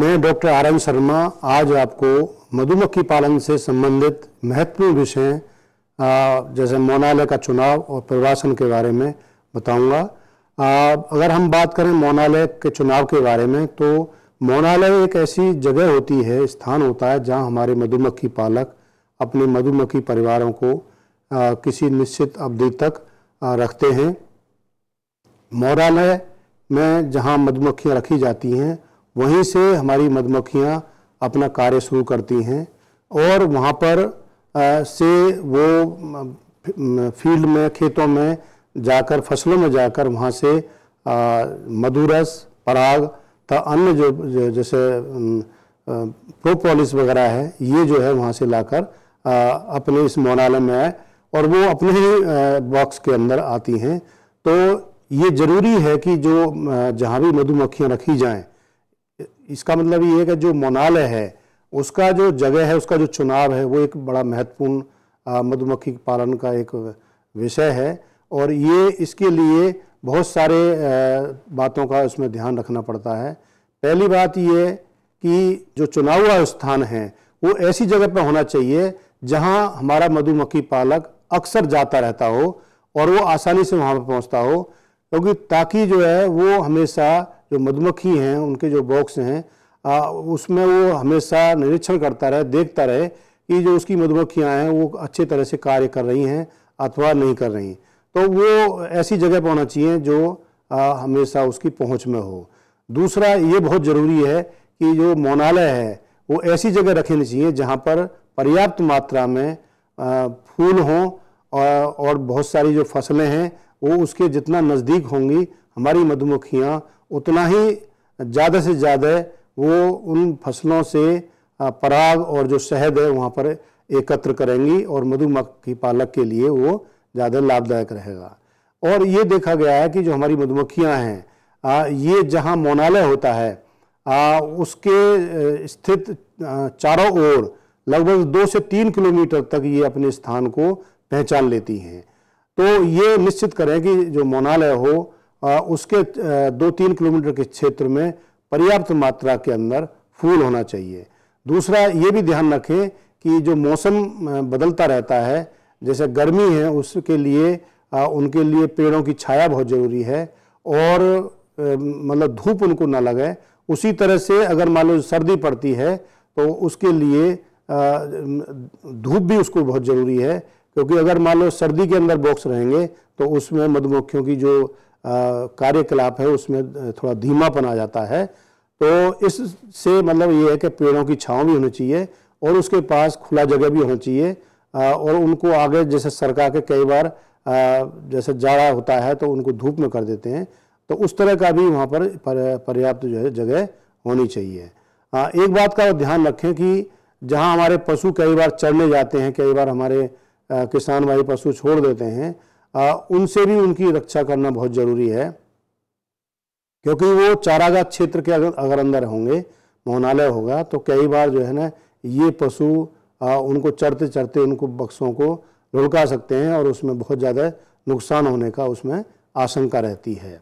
मैं doctor R N Sharma आज आपको मधुमक्खी पालन से संबंधित महत्वपूर्ण विषय जैसे मोनाले का चुनाव और प्रवासन के बारे में बताऊंगा अगर हम बात करें मोनाले के चुनाव के बारे में तो मोनाले एक ऐसी जगह होती है स्थान होता है जहां हमारे मधुमक्खी पालक अपने मधुमक्खी परिवारों को आ, किसी निश्चित अवधि तक आ, रखते हैं मोनाले में जहां मधुमक्खियां रखी जाती हैं वहीं से हमारी मधुमक्खियाँ अपना कार्य शुरू करती हैं और वहाँ पर आ, से वो फील्ड में खेतों में जाकर फसलों में जाकर वहाँ से मधुरस पराग तथा अन्य जो जैसे प्रोपोलिस वगैरह है ये जो है वहाँ से लाकर अपने इस मोनालय में आए और वो अपने ही बॉक्स के अंदर आती हैं तो ये ज़रूरी है कि जो जहाँ भी मधुमक्खियाँ रखी जाएं इसका मतलब ये है कि जो मोनाल है उसका जो जगह है उसका जो चुनाव है वो एक बड़ा महत्वपूर्ण मधुमक्खी पालन का एक विषय है और ये इसके लिए बहुत सारे बातों का उसमें ध्यान रखना पड़ता है पहली बात ये कि जो चुनाव हुआ स्थान है वो ऐसी जगह पर होना चाहिए जहाँ हमारा मधुमक्खी पालक अक्सर जाता रहता हो और वो आसानी से वहाँ पर पहुँचता हो क्योंकि ताकि जो है वो हमेशा जो मधुमक्खी हैं उनके जो बॉक्स हैं उसमें वो हमेशा निरीक्षण करता रहे देखता रहे कि जो उसकी मधुमक्खियाँ हैं वो अच्छे तरह से कार्य कर रही हैं अथवा नहीं कर रही तो वो ऐसी जगह पर होना चाहिए जो आ, हमेशा उसकी पहुँच में हो दूसरा ये बहुत ज़रूरी है कि जो मोनालय है वो ऐसी जगह रखनी चाहिए जहाँ पर पर्याप्त मात्रा में आ, फूल हों और, और बहुत सारी जो फसलें हैं वो उसके जितना नज़दीक होंगी हमारी मधुमक्खियाँ उतना ही ज़्यादा से ज़्यादा वो उन फसलों से पराग और जो शहद है वहाँ पर एकत्र करेंगी और मधुमक्खी पालक के लिए वो ज़्यादा लाभदायक रहेगा और ये देखा गया है कि जो हमारी मधुमक्खियाँ हैं ये जहाँ मोनालय होता है आ, उसके स्थित चारों ओर लगभग दो से तीन किलोमीटर तक ये अपने स्थान को पहचान लेती हैं तो ये निश्चित करें कि जो मोनालय हो आ, उसके दो तीन किलोमीटर के क्षेत्र में पर्याप्त मात्रा के अंदर फूल होना चाहिए दूसरा ये भी ध्यान रखें कि जो मौसम बदलता रहता है जैसे गर्मी है उसके लिए आ, उनके लिए पेड़ों की छाया बहुत ज़रूरी है और मतलब धूप उनको ना लगे उसी तरह से अगर मान लो सर्दी पड़ती है तो उसके लिए धूप भी उसको बहुत ज़रूरी है क्योंकि अगर मान लो सर्दी के अंदर बॉक्स रहेंगे तो उसमें मधुमक्खियों की जो कार्यकलाप है उसमें थोड़ा धीमापन आ जाता है तो इससे मतलब ये है कि पेड़ों की छाँव भी होनी चाहिए और उसके पास खुला जगह भी होना चाहिए और उनको आगे जैसे सरकार के कई बार जैसे जाड़ा होता है तो उनको धूप में कर देते हैं तो उस तरह का भी वहाँ पर पर्याप्त जो है जगह होनी चाहिए एक बात का ध्यान रखें कि जहाँ हमारे पशु कई बार चढ़ने जाते हैं कई बार हमारे किसान भाई पशु छोड़ देते हैं आ, उनसे भी उनकी रक्षा करना बहुत ज़रूरी है क्योंकि वो चारागाह क्षेत्र के अगर अगर अंदर होंगे मोहनालय होगा तो कई बार जो है ना ये पशु उनको चढ़ते चढ़ते उनको बक्सों को लुढ़का सकते हैं और उसमें बहुत ज़्यादा नुकसान होने का उसमें आशंका रहती है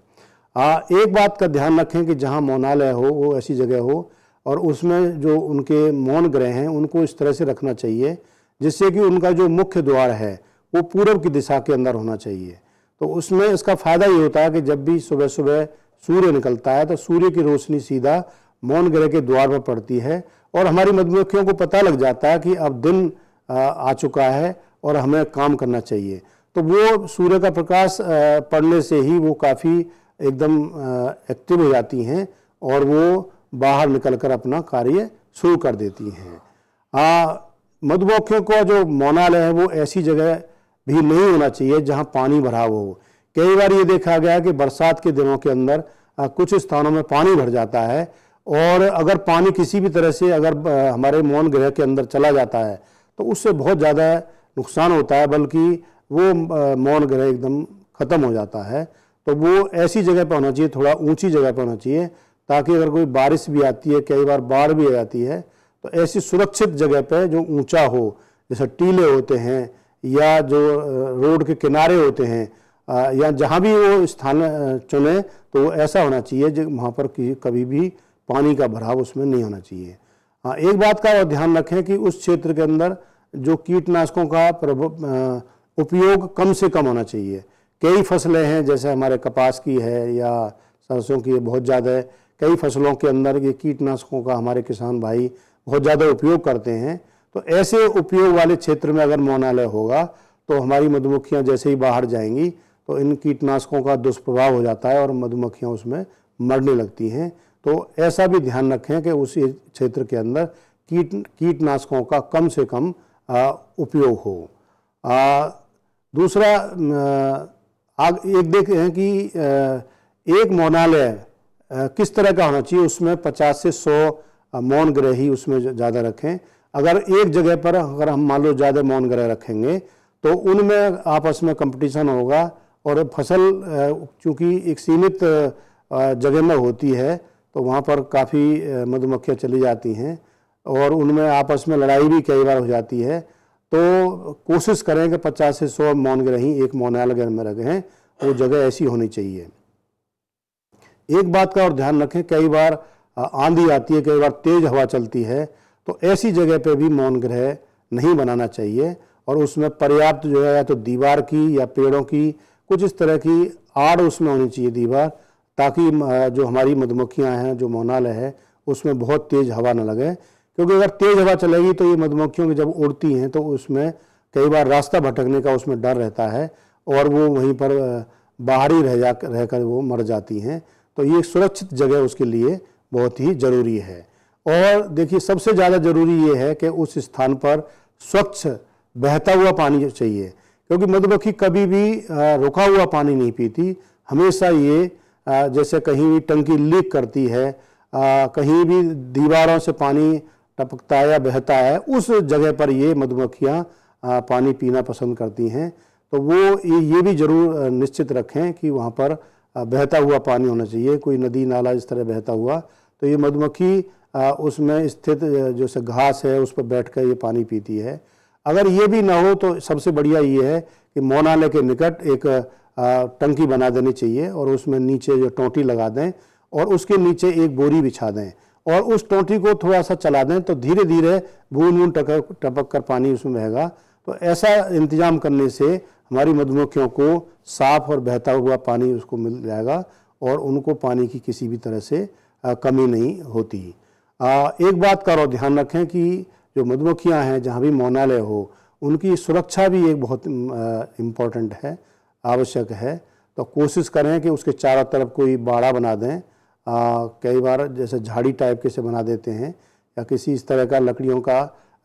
आ, एक बात का ध्यान रखें कि जहाँ मौनालय हो वो ऐसी जगह हो और उसमें जो उनके मौन ग्रह हैं उनको इस तरह से रखना चाहिए जिससे कि उनका जो मुख्य द्वार है वो पूर्व की दिशा के अंदर होना चाहिए तो उसमें इसका फ़ायदा ये होता है कि जब भी सुबह सुबह सूर्य निकलता है तो सूर्य की रोशनी सीधा मौन ग्रह के द्वार पर पड़ती है और हमारी मधुमक्खियों को पता लग जाता है कि अब दिन आ चुका है और हमें काम करना चाहिए तो वो सूर्य का प्रकाश पड़ने से ही वो काफ़ी एकदम एक्टिव हो जाती हैं और वो बाहर निकल कर अपना कार्य शुरू कर देती हैं मधुमक्खियों का जो मौनालय है वो ऐसी जगह भी नहीं होना चाहिए जहाँ पानी भरा हुआ हो कई बार ये देखा गया कि बरसात के दिनों के अंदर कुछ स्थानों में पानी भर जाता है और अगर पानी किसी भी तरह से अगर हमारे मौन ग्रह के अंदर चला जाता है तो उससे बहुत ज़्यादा नुकसान होता है बल्कि वो मौन ग्रह एकदम ख़त्म हो जाता है तो वो ऐसी जगह पर होना चाहिए थोड़ा ऊंची जगह पर होना चाहिए ताकि अगर कोई बारिश भी आती है कई बार बाढ़ भी आ जाती है तो ऐसी सुरक्षित जगह पर जो ऊँचा हो जैसे टीले होते हैं या जो रोड के किनारे होते हैं या जहाँ भी वो स्थान चुने तो वो ऐसा होना चाहिए जो वहाँ पर कभी भी पानी का भराव उसमें नहीं होना चाहिए एक बात का और ध्यान रखें कि उस क्षेत्र के अंदर जो कीटनाशकों का उपयोग कम से कम होना चाहिए कई फसलें हैं जैसे हमारे कपास की है या सरसों की है बहुत ज़्यादा है कई फसलों के अंदर ये कीटनाशकों का हमारे किसान भाई बहुत ज़्यादा उपयोग करते हैं तो ऐसे उपयोग वाले क्षेत्र में अगर मौनालय होगा तो हमारी मधुमक्खियाँ जैसे ही बाहर जाएंगी तो इन कीटनाशकों का दुष्प्रभाव हो जाता है और मधुमक्खियाँ उसमें मरने लगती हैं तो ऐसा भी ध्यान रखें कि उस क्षेत्र के अंदर कीट कीटनाशकों का कम से कम आ, उपयोग हो आ, दूसरा आग एक देखते हैं कि एक मौनालय किस तरह का होना चाहिए उसमें 50 से 100 मौन ग्रह ही उसमें ज़्यादा रखें अगर एक जगह पर अगर हम मान लो ज़्यादा मौन ग्रह रखेंगे तो उनमें आपस में कंपटीशन होगा और फसल चूँकि एक सीमित जगह में होती है तो वहाँ पर काफ़ी मधुमक्खियाँ चली जाती हैं और उनमें आपस में लड़ाई भी कई बार हो जाती है तो कोशिश करें कि पचास से सौ मौन ग्रह एक मौनाल ग्रह में रखें वो जगह ऐसी होनी चाहिए एक बात का और ध्यान रखें कई बार आंधी आती है कई बार तेज़ हवा चलती है तो ऐसी जगह पे भी मौन ग्रह नहीं बनाना चाहिए और उसमें पर्याप्त जो है या तो दीवार की या पेड़ों की कुछ इस तरह की आड़ उसमें होनी चाहिए दीवार ताकि जो हमारी मधुमक्खियाँ हैं जो मोनालय है उसमें बहुत तेज़ हवा ना लगे क्योंकि अगर तेज़ हवा चलेगी तो ये मधुमक्खियों की जब उड़ती हैं तो उसमें कई बार रास्ता भटकने का उसमें डर रहता है और वो वहीं पर बाहरी रह जा रहकर वो मर जाती हैं तो ये सुरक्षित जगह उसके लिए बहुत ही ज़रूरी है और देखिए सबसे ज़्यादा ज़रूरी ये है कि उस स्थान पर स्वच्छ बहता हुआ पानी चाहिए क्योंकि मधुमक्खी कभी भी रुका हुआ पानी नहीं पीती हमेशा ये जैसे कहीं भी टंकी लीक करती है कहीं भी दीवारों से पानी टपकता या बहता है उस जगह पर ये मधुमक्खियाँ पानी पीना पसंद करती हैं तो वो ये भी ज़रूर निश्चित रखें कि वहाँ पर बहता हुआ पानी होना चाहिए कोई नदी नाला इस तरह बहता हुआ तो ये मधुमक्खी उसमें स्थित जैसे घास है उस पर बैठ कर ये पानी पीती है अगर ये भी ना हो तो सबसे बढ़िया ये है कि मोनाले के निकट एक टंकी बना देनी चाहिए और उसमें नीचे जो टोंटी लगा दें और उसके नीचे एक बोरी बिछा दें और उस टोंटी को थोड़ा सा चला दें तो धीरे धीरे बूंद बूंद टक टपक कर पानी उसमें बहेगा तो ऐसा इंतजाम करने से हमारी मधुमक्खियों को साफ और बहता हुआ पानी उसको मिल जाएगा और उनको पानी की किसी भी तरह से कमी नहीं होती आ, एक बात का और ध्यान रखें कि जो मधुमक्खियाँ हैं जहाँ भी मौनालय हो उनकी सुरक्षा भी एक बहुत इम्पॉर्टेंट है आवश्यक है तो कोशिश करें कि उसके चारों तरफ कोई बाड़ा बना दें आ, कई बार जैसे झाड़ी टाइप के से बना देते हैं या किसी इस तरह का लकड़ियों का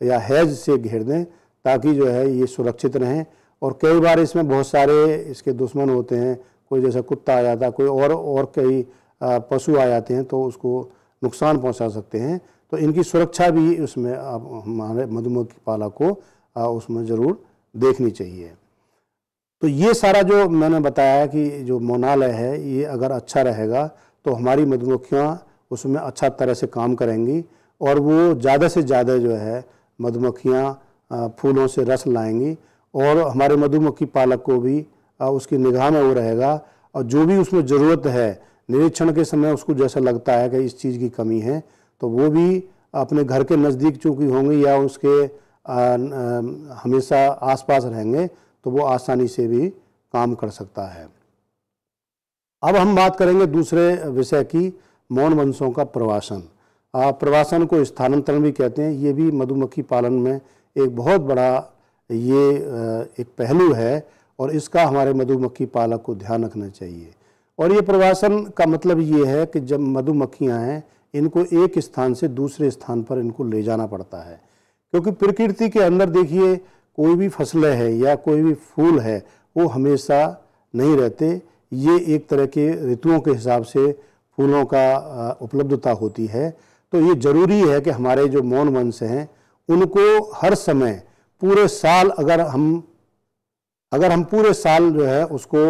या हैज से घेर दें ताकि जो है ये सुरक्षित रहें और कई बार इसमें बहुत सारे इसके दुश्मन होते हैं कोई जैसा कुत्ता आ जाता है कोई और और कई पशु आ जाते हैं तो उसको नुकसान पहुंचा सकते हैं तो इनकी सुरक्षा भी उसमें आप हमारे मधुमक्खी पालक को आ, उसमें ज़रूर देखनी चाहिए तो ये सारा जो मैंने बताया कि जो मोनालय है ये अगर अच्छा रहेगा तो हमारी मधुमक्खियाँ उसमें अच्छा तरह से काम करेंगी और वो ज़्यादा से ज़्यादा जो है मधुमक्खियाँ फूलों से रस लाएंगी और हमारे मधुमक्खी पालक को भी उसकी निगाह में वो रहेगा और जो भी उसमें ज़रूरत है निरीक्षण के समय उसको जैसा लगता है कि इस चीज़ की कमी है तो वो भी अपने घर के नज़दीक चूँकि होंगे या उसके हमेशा आसपास रहेंगे तो वो आसानी से भी काम कर सकता है अब हम बात करेंगे दूसरे विषय की मौन वंशों का प्रवासन प्रवासन को स्थानांतरण भी कहते हैं ये भी मधुमक्खी पालन में एक बहुत बड़ा ये एक पहलू है और इसका हमारे मधुमक्खी पालक को ध्यान रखना चाहिए और ये प्रवासन का मतलब ये है कि जब मधुमक्खियाँ हैं इनको एक स्थान से दूसरे स्थान पर इनको ले जाना पड़ता है क्योंकि प्रकृति के अंदर देखिए कोई भी फसलें हैं या कोई भी फूल है वो हमेशा नहीं रहते ये एक तरह के ऋतुओं के हिसाब से फूलों का उपलब्धता होती है तो ये ज़रूरी है कि हमारे जो मौन वंश हैं उनको हर समय पूरे साल अगर हम अगर हम पूरे साल जो है उसको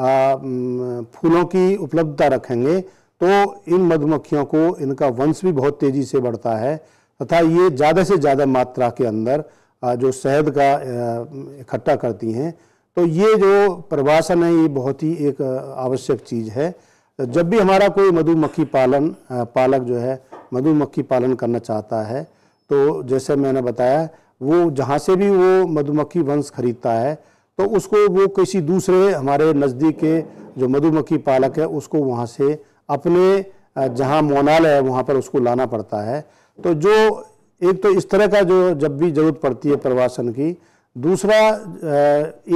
फूलों की उपलब्धता रखेंगे तो इन मधुमक्खियों को इनका वंश भी बहुत तेज़ी से बढ़ता है तथा ये ज़्यादा से ज़्यादा मात्रा के अंदर जो शहद का इकट्ठा करती हैं तो ये जो प्रवासन है ये बहुत ही एक आवश्यक चीज़ है जब भी हमारा कोई मधुमक्खी पालन पालक जो है मधुमक्खी पालन करना चाहता है तो जैसे मैंने बताया वो जहाँ से भी वो मधुमक्खी वंश खरीदता है तो उसको वो किसी दूसरे हमारे नज़दीक के जो मधुमक्खी पालक है उसको वहाँ से अपने जहाँ मोनाल है वहाँ पर उसको लाना पड़ता है तो जो एक तो इस तरह का जो जब भी ज़रूरत पड़ती है प्रवासन की दूसरा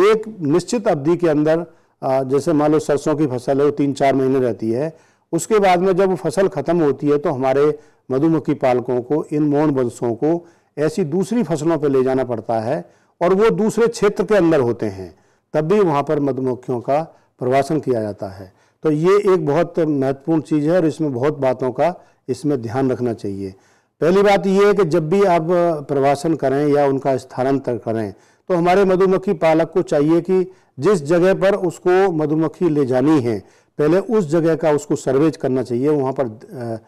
एक निश्चित अवधि के अंदर जैसे मान लो सरसों की फसल है वो तीन चार महीने रहती है उसके बाद में जब फसल ख़त्म होती है तो हमारे मधुमक्खी पालकों को इन मोन वंशों को ऐसी दूसरी फसलों पर ले जाना पड़ता है और वो दूसरे क्षेत्र के अंदर होते हैं तब भी वहाँ पर मधुमक्खियों का प्रवासन किया जाता है तो ये एक बहुत महत्वपूर्ण चीज़ है और इसमें बहुत बातों का इसमें ध्यान रखना चाहिए पहली बात ये है कि जब भी आप प्रवासन करें या उनका स्थानांतर करें तो हमारे मधुमक्खी पालक को चाहिए कि जिस जगह पर उसको मधुमक्खी ले जानी है पहले उस जगह का उसको सर्वेज करना चाहिए वहाँ पर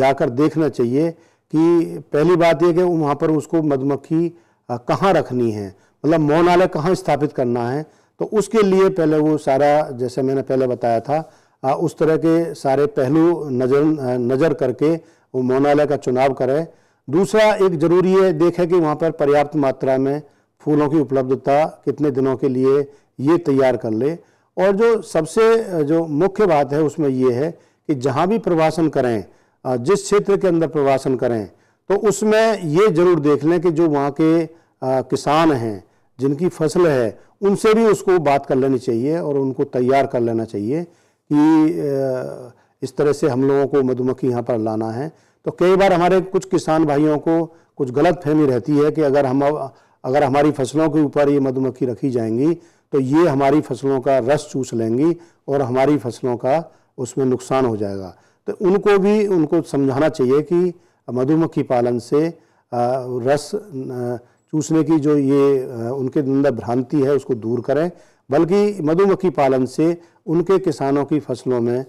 जाकर देखना चाहिए कि पहली बात यह कि वहाँ पर उसको मधुमक्खी हाँ, कहाँ रखनी है मतलब मौनालय कहाँ स्थापित करना है तो उसके लिए पहले वो सारा जैसे मैंने पहले बताया था उस तरह के सारे पहलू नज़र नज़र करके वो मौनालय का चुनाव करें दूसरा एक जरूरी है देखें कि वहाँ पर पर्याप्त मात्रा में फूलों की उपलब्धता कितने दिनों के लिए ये तैयार कर ले और जो सबसे जो मुख्य बात है उसमें ये है कि जहाँ भी प्रवासन करें जिस क्षेत्र के अंदर प्रवासन करें तो उसमें ये ज़रूर देख लें कि जो वहाँ के आ, किसान हैं जिनकी फसल है उनसे भी उसको बात कर लेनी चाहिए और उनको तैयार कर लेना चाहिए कि इस तरह से हम लोगों को मधुमक्खी यहाँ पर लाना है तो कई बार हमारे कुछ किसान भाइयों को कुछ गलत फहमी रहती है कि अगर हम अगर हमारी फसलों के ऊपर ये मधुमक्खी रखी जाएंगी तो ये हमारी फसलों का रस चूस लेंगी और हमारी फसलों का उसमें नुकसान हो जाएगा तो उनको भी उनको समझाना चाहिए कि मधुमक्खी पालन से रस चूसने की जो ये उनके अंदर भ्रांति है उसको दूर करें बल्कि मधुमक्खी पालन से उनके किसानों की फसलों में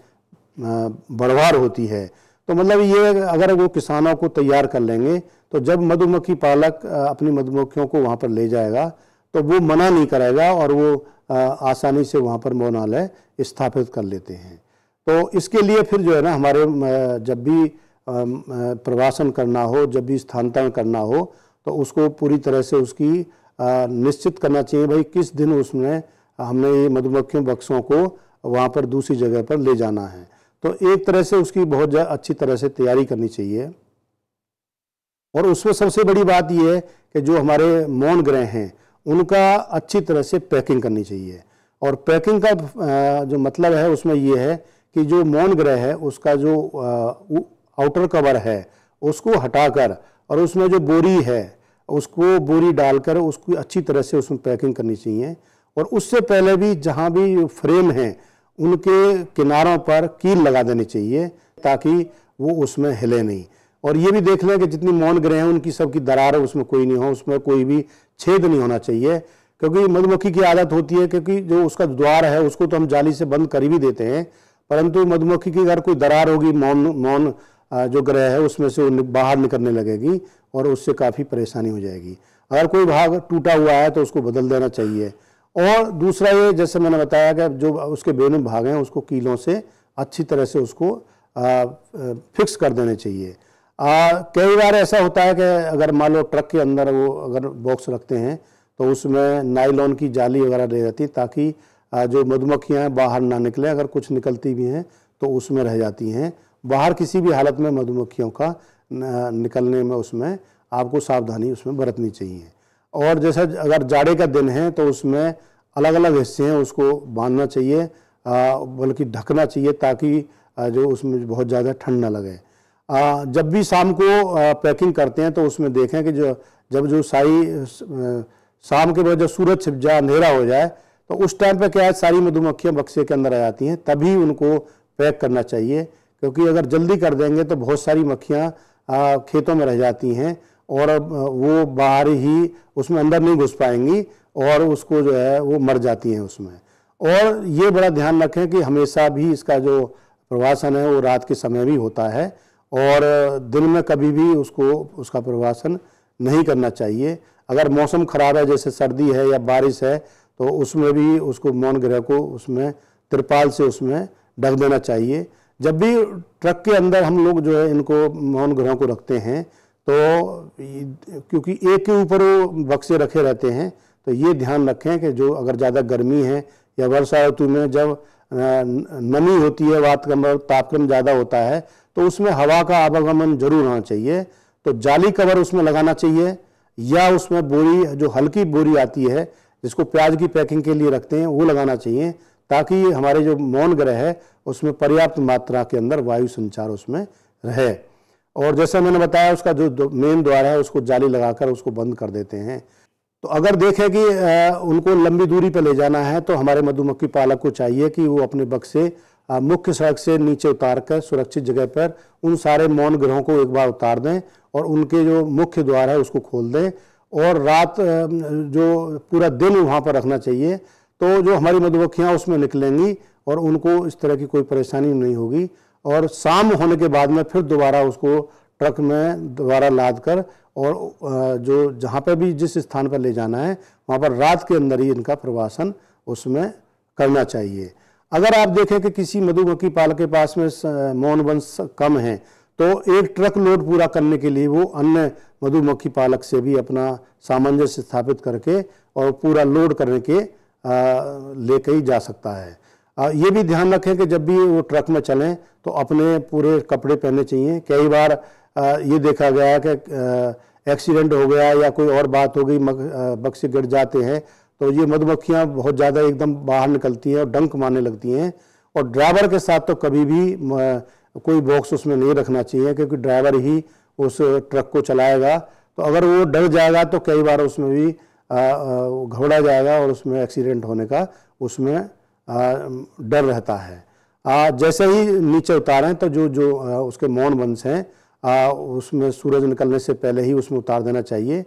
बढ़वार होती है तो मतलब ये अगर वो किसानों को तैयार कर लेंगे तो जब मधुमक्खी पालक अपनी मधुमक्खियों को वहाँ पर ले जाएगा तो वो मना नहीं करेगा और वो आसानी से वहाँ पर मोनालय स्थापित कर लेते हैं तो इसके लिए फिर जो है ना हमारे जब भी प्रवासन करना हो जब भी स्थानांतरण करना हो तो उसको पूरी तरह से उसकी निश्चित करना चाहिए भाई किस दिन उसमें हमने ये मधुमक्खियों बक्सों को वहाँ पर दूसरी जगह पर ले जाना है तो एक तरह से उसकी बहुत अच्छी तरह से तैयारी करनी चाहिए और उसमें सबसे बड़ी बात यह है कि जो हमारे मौन ग्रह हैं उनका अच्छी तरह से पैकिंग करनी चाहिए और पैकिंग का जो मतलब है उसमें यह है कि जो मौन ग्रह है उसका जो आउटर कवर है उसको हटाकर और उसमें जो बोरी है उसको बोरी डालकर उसको अच्छी तरह से उसमें पैकिंग करनी चाहिए और उससे पहले भी जहाँ भी फ्रेम हैं उनके किनारों पर कील लगा देनी चाहिए ताकि वो उसमें हिले नहीं और ये भी देख लें कि जितनी मौन ग्रह हैं उनकी सबकी दरार उसमें कोई नहीं हो उसमें कोई भी छेद नहीं होना चाहिए क्योंकि मधुमक्खी की आदत होती है क्योंकि जो उसका द्वार है उसको तो हम जाली से बंद कर ही देते हैं परंतु मधुमक्खी की अगर कोई दरार होगी मौन मौन जो ग्रह है उसमें से वो बाहर निकलने लगेगी और उससे काफ़ी परेशानी हो जाएगी अगर कोई भाग टूटा हुआ है तो उसको बदल देना चाहिए और दूसरा ये जैसे मैंने बताया कि जो उसके बेनु भाग हैं उसको कीलों से अच्छी तरह से उसको आ, फिक्स कर देने चाहिए कई बार ऐसा होता है कि अगर मान लो ट्रक के अंदर वो अगर बॉक्स रखते हैं तो उसमें नाइलॉन की जाली वगैरह रह जाती है ताकि जो मधुमक्खियाँ बाहर ना निकलें अगर कुछ निकलती भी हैं तो उसमें रह जाती हैं बाहर किसी भी हालत में मधुमक्खियों का निकलने में उसमें आपको सावधानी उसमें बरतनी चाहिए और जैसे अगर जाड़े का दिन है तो उसमें अलग अलग हिस्से हैं उसको बांधना चाहिए बल्कि ढकना चाहिए ताकि जो उसमें बहुत ज़्यादा ठंड ना लगे जब भी शाम को पैकिंग करते हैं तो उसमें देखें कि जो जब जो साई शाम के बाद जब सूरज छिप जाए अंधेरा हो जाए तो उस टाइम पर क्या है सारी मधुमक्खियाँ बक्से के अंदर आ जाती हैं तभी उनको पैक करना चाहिए क्योंकि अगर जल्दी कर देंगे तो बहुत सारी मक्खियाँ खेतों में रह जाती हैं और वो बाहर ही उसमें अंदर नहीं घुस पाएंगी और उसको जो है वो मर जाती हैं उसमें और ये बड़ा ध्यान रखें कि हमेशा भी इसका जो प्रवासन है वो रात के समय भी होता है और दिन में कभी भी उसको उसका प्रवासन नहीं करना चाहिए अगर मौसम ख़राब है जैसे सर्दी है या बारिश है तो उसमें भी उसको मौन ग्रह को उसमें तिरपाल से उसमें ढक देना चाहिए जब भी ट्रक के अंदर हम लोग जो है इनको मौन ग्रहों को रखते हैं तो क्योंकि एक के ऊपर वो बक्से रखे रहते हैं तो ये ध्यान रखें कि जो अगर ज़्यादा गर्मी है या वर्षा ऋतु में जब नमी होती है मतलब तापक्रम ज़्यादा होता है तो उसमें हवा का आवागमन जरूर होना चाहिए तो जाली कवर उसमें लगाना चाहिए या उसमें बोरी जो हल्की बोरी आती है जिसको प्याज की पैकिंग के लिए रखते हैं वो लगाना चाहिए ताकि हमारे जो मौन ग्रह है उसमें पर्याप्त मात्रा के अंदर वायु संचार उसमें रहे और जैसा मैंने बताया उसका जो मेन द्वार है उसको जाली लगाकर उसको बंद कर देते हैं तो अगर देखें कि उनको लंबी दूरी पर ले जाना है तो हमारे मधुमक्खी पालक को चाहिए कि वो अपने बक्से मुख्य सड़क से नीचे उतार कर सुरक्षित जगह पर उन सारे मौन ग्रहों को एक बार उतार दें और उनके जो मुख्य द्वार है उसको खोल दें और रात जो पूरा दिन वहाँ पर रखना चाहिए तो जो हमारी मधुमक्खियाँ उसमें निकलेंगी और उनको इस तरह की कोई परेशानी नहीं होगी और शाम होने के बाद में फिर दोबारा उसको ट्रक में दोबारा लाद कर और जो जहाँ पर भी जिस स्थान पर ले जाना है वहाँ पर रात के अंदर ही इनका प्रवासन उसमें करना चाहिए अगर आप देखें कि किसी मधुमक्खी पाल के पास में मौन वंश कम है तो एक ट्रक लोड पूरा करने के लिए वो अन्य मधुमक्खी पालक से भी अपना सामंजस्य स्थापित करके और पूरा लोड करने के लेके ही जा सकता है ये भी ध्यान रखें कि जब भी वो ट्रक में चलें तो अपने पूरे कपड़े पहनने चाहिए कई बार ये देखा गया कि एक्सीडेंट हो गया या कोई और बात हो गई बक्से गिर जाते हैं तो ये मधुमक्खियाँ बहुत ज़्यादा एकदम बाहर निकलती हैं और डंक मारने लगती हैं और ड्राइवर के साथ तो कभी भी कोई बॉक्स उसमें नहीं रखना चाहिए क्योंकि ड्राइवर ही उस ट्रक को चलाएगा तो अगर वो डर जाएगा तो कई बार उसमें भी घबरा जाएगा और उसमें एक्सीडेंट होने का उसमें डर रहता है आ, जैसे ही नीचे उतारें तो जो जो आ, उसके मौन वंश हैं आ, उसमें सूरज निकलने से पहले ही उसमें उतार देना चाहिए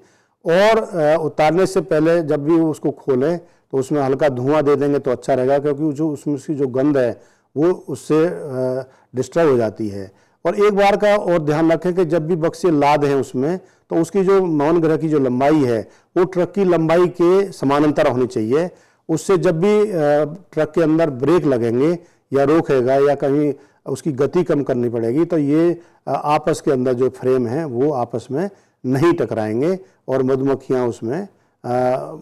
और आ, उतारने से पहले जब भी उसको खोलें तो उसमें हल्का धुआं दे देंगे तो अच्छा रहेगा क्योंकि जो उसमें उसकी जो गंध है वो उससे डिस्टर्ब हो जाती है और एक बार का और ध्यान रखें कि जब भी बक्से लाद हैं उसमें तो उसकी जो मौन ग्रह की जो लंबाई है वो ट्रक की लंबाई के समानांतर होनी चाहिए उससे जब भी ट्रक के अंदर ब्रेक लगेंगे या रोकेगा या कहीं उसकी गति कम करनी पड़ेगी तो ये आपस के अंदर जो फ्रेम है वो आपस में नहीं टकराएंगे और मधुमक्खियाँ उसमें आ, आ,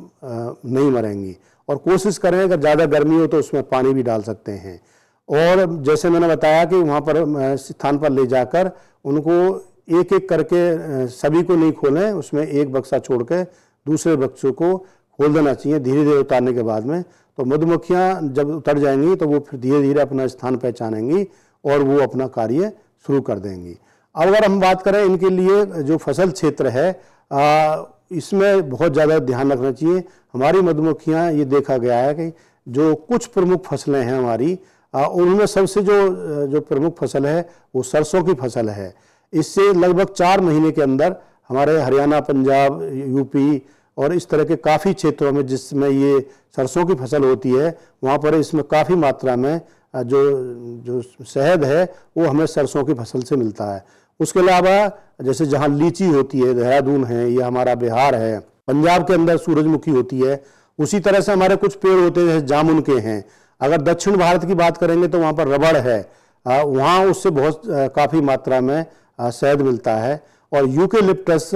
नहीं मरेंगी और कोशिश करें अगर ज़्यादा गर्मी हो तो उसमें पानी भी डाल सकते हैं और जैसे मैंने बताया कि वहाँ पर स्थान पर ले जाकर उनको एक एक करके सभी को नहीं खोलें उसमें एक बक्सा छोड़ के दूसरे बक्सों को खोल देना चाहिए धीरे धीरे उतारने के बाद में तो मधुमक्खियाँ जब उतर जाएंगी तो वो फिर धीरे धीरे अपना स्थान पहचानेंगी और वो अपना कार्य शुरू कर देंगी अब अगर हम बात करें इनके लिए जो फसल क्षेत्र है आ, इसमें बहुत ज़्यादा ध्यान रखना चाहिए हमारी मधुमक्खियाँ ये देखा गया है कि जो कुछ प्रमुख फसलें हैं हमारी उनमें सबसे जो जो प्रमुख फसल है वो सरसों की फसल है इससे लगभग चार महीने के अंदर हमारे हरियाणा पंजाब यूपी और इस तरह के काफ़ी क्षेत्रों में जिसमें ये सरसों की फसल होती है वहाँ पर इसमें काफ़ी मात्रा में जो जो शहद है वो हमें सरसों की फसल से मिलता है उसके अलावा जैसे जहाँ लीची होती है देहरादून है या हमारा बिहार है पंजाब के अंदर सूरजमुखी होती है उसी तरह से हमारे कुछ पेड़ होते हैं जैसे जामुन के हैं अगर दक्षिण भारत की बात करेंगे तो वहाँ पर रबड़ है वहाँ उससे बहुत काफ़ी मात्रा में शहद मिलता है और यूके लिप्टस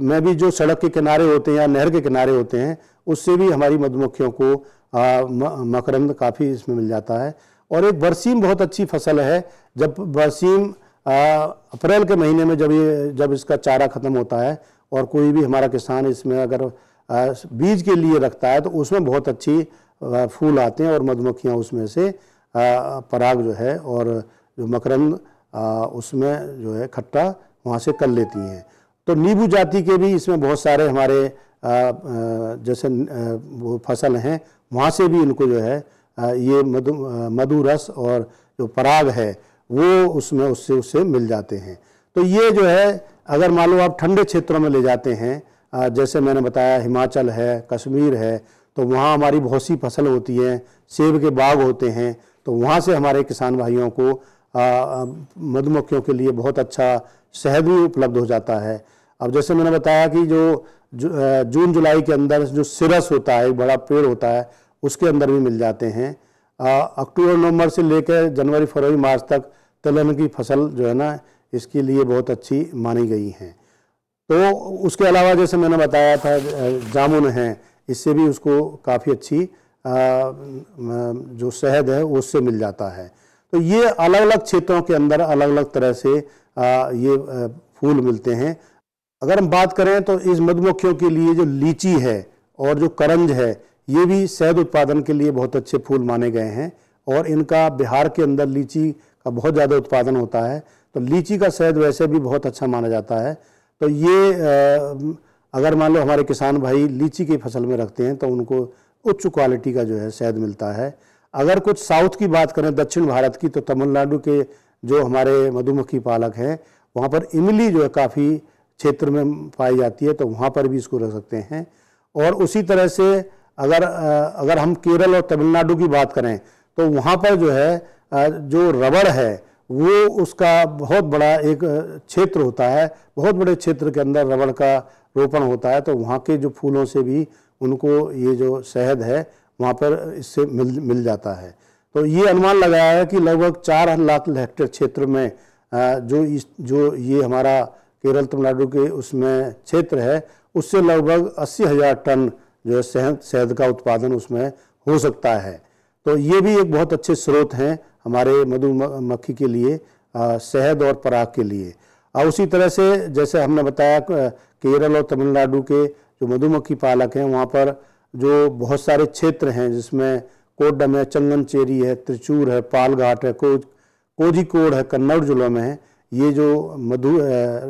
में भी जो सड़क के किनारे होते हैं या नहर के किनारे होते हैं उससे भी हमारी मधुमक्खियों को मकरंद काफ़ी इसमें मिल जाता है और एक बरसीम बहुत अच्छी फसल है जब बरसीम अप्रैल के महीने में जब ये जब इसका चारा ख़त्म होता है और कोई भी हमारा किसान इसमें अगर बीज के लिए रखता है तो उसमें बहुत अच्छी फूल आते हैं और मधुमक्खियाँ उसमें से पराग जो है और जो मकरंद उसमें जो है खट्टा वहाँ से कर लेती हैं तो नींबू जाति के भी इसमें बहुत सारे हमारे जैसे वो फसल हैं वहाँ से भी इनको जो है ये मधु मधु रस और जो पराग है वो उसमें उससे उससे मिल जाते हैं तो ये जो है अगर मान लो आप ठंडे क्षेत्रों में ले जाते हैं जैसे मैंने बताया हिमाचल है कश्मीर है तो वहाँ हमारी बहुत सी फसल होती है सेब के बाग होते हैं तो वहाँ से हमारे किसान भाइयों को मधुमक्खियों के लिए बहुत अच्छा शहद भी उपलब्ध हो जाता है अब जैसे मैंने बताया कि जो जून जुलाई के अंदर जो सिरस होता है एक बड़ा पेड़ होता है उसके अंदर भी मिल जाते हैं अक्टूबर नवंबर से लेकर जनवरी फरवरी मार्च तक तिलहन की फसल जो है ना इसके लिए बहुत अच्छी मानी गई हैं तो उसके अलावा जैसे मैंने बताया था जामुन है इससे भी उसको काफ़ी अच्छी जो शहद है उससे मिल जाता है तो ये अलग अलग क्षेत्रों के अंदर अलग अलग तरह से ये फूल मिलते हैं अगर हम बात करें तो इस मधुमक्खियों के लिए जो लीची है और जो करंज है ये भी शहद उत्पादन के लिए बहुत अच्छे फूल माने गए हैं और इनका बिहार के अंदर लीची का बहुत ज़्यादा उत्पादन होता है तो लीची का शहद वैसे भी बहुत अच्छा माना जाता है तो ये अगर मान लो हमारे किसान भाई लीची की फसल में रखते हैं तो उनको उच्च क्वालिटी का जो है शहद मिलता है अगर कुछ साउथ की बात करें दक्षिण भारत की तो तमिलनाडु के जो हमारे मधुमक्खी पालक हैं वहाँ पर इमली जो है काफ़ी क्षेत्र में पाई जाती है तो वहाँ पर भी इसको रख सकते हैं और उसी तरह से अगर अगर हम केरल और तमिलनाडु की बात करें तो वहाँ पर जो है जो रबड़ है वो उसका बहुत बड़ा एक क्षेत्र होता है बहुत बड़े क्षेत्र के अंदर रबड़ का रोपण होता है तो वहाँ के जो फूलों से भी उनको ये जो शहद है वहाँ पर इससे मिल मिल जाता है तो ये अनुमान लगाया है कि लगभग चार लाख हेक्टेयर क्षेत्र में जो इस जो ये हमारा केरल तमिलनाडु के उसमें क्षेत्र है उससे लगभग अस्सी हज़ार टन जो है शहद शहद का उत्पादन उसमें हो सकता है तो ये भी एक बहुत अच्छे स्रोत हैं हमारे मधुमक्खी के लिए शहद और पराग के लिए और उसी तरह से जैसे हमने बताया केरल और तमिलनाडु के जो मधुमक्खी पालक हैं वहाँ पर जो बहुत सारे क्षेत्र हैं जिसमें कोडम है चंगनचेरी है त्रिचूर है पालघाट है को कोझिकोड है कन्नौर जिलों में है ये जो मधु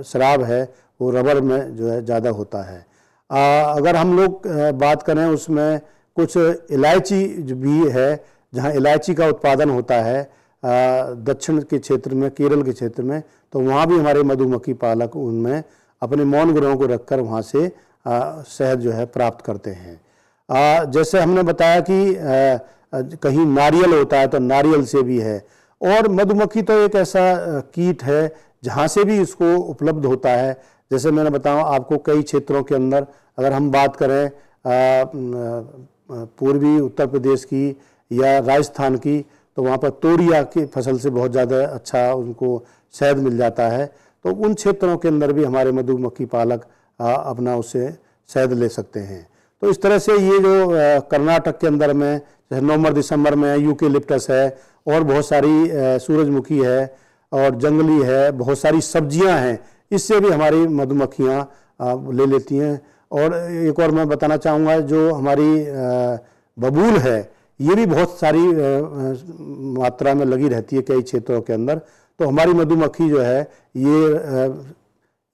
शराब है वो रबर में जो है ज़्यादा होता है आ, अगर हम लोग बात करें उसमें कुछ इलायची भी है जहाँ इलायची का उत्पादन होता है दक्षिण के क्षेत्र में केरल के क्षेत्र में तो वहाँ भी हमारे मधुमक्खी पालक उनमें अपने मौन ग्रहों को रखकर वहाँ से शहद जो है प्राप्त करते हैं आ, जैसे हमने बताया कि आ, कहीं नारियल होता है तो नारियल से भी है और मधुमक्खी तो एक ऐसा कीट है जहाँ से भी इसको उपलब्ध होता है जैसे मैंने बताऊँ आपको कई क्षेत्रों के अंदर अगर हम बात करें पूर्वी उत्तर प्रदेश की या राजस्थान की तो वहाँ पर तोरिया की फसल से बहुत ज़्यादा अच्छा उनको शहद मिल जाता है तो उन क्षेत्रों के अंदर भी हमारे मधुमक्खी पालक अपना उससे शहद ले सकते हैं तो इस तरह से ये जो कर्नाटक के अंदर में नवंबर दिसंबर में यूके लिप्टस है और बहुत सारी सूरजमुखी है और जंगली है बहुत सारी सब्जियां हैं इससे भी हमारी मधुमक्खियां ले लेती हैं और एक और मैं बताना चाहूँगा जो हमारी बबूल है ये भी बहुत सारी मात्रा में लगी रहती है कई क्षेत्रों के अंदर तो हमारी मधुमक्खी जो है ये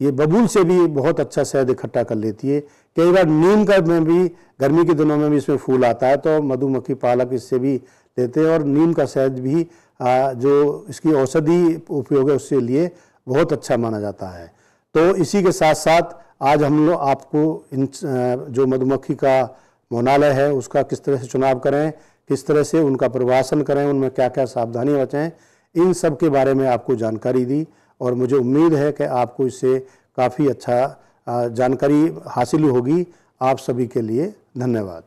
ये बबूल से भी बहुत अच्छा शहद इकट्ठा कर लेती है कई बार नीम का में भी गर्मी के दिनों में भी इसमें फूल आता है तो मधुमक्खी पालक इससे भी देते हैं और नीम का शहद भी जो इसकी औषधि उपयोग है उसके लिए बहुत अच्छा माना जाता है तो इसी के साथ साथ आज हम लोग आपको इन जो मधुमक्खी का मोनालय है उसका किस तरह से चुनाव करें किस तरह से उनका प्रवासन करें उनमें क्या क्या सावधानी बचें इन सब के बारे में आपको जानकारी दी और मुझे उम्मीद है कि आपको इससे काफ़ी अच्छा जानकारी हासिल होगी आप सभी के लिए धन्यवाद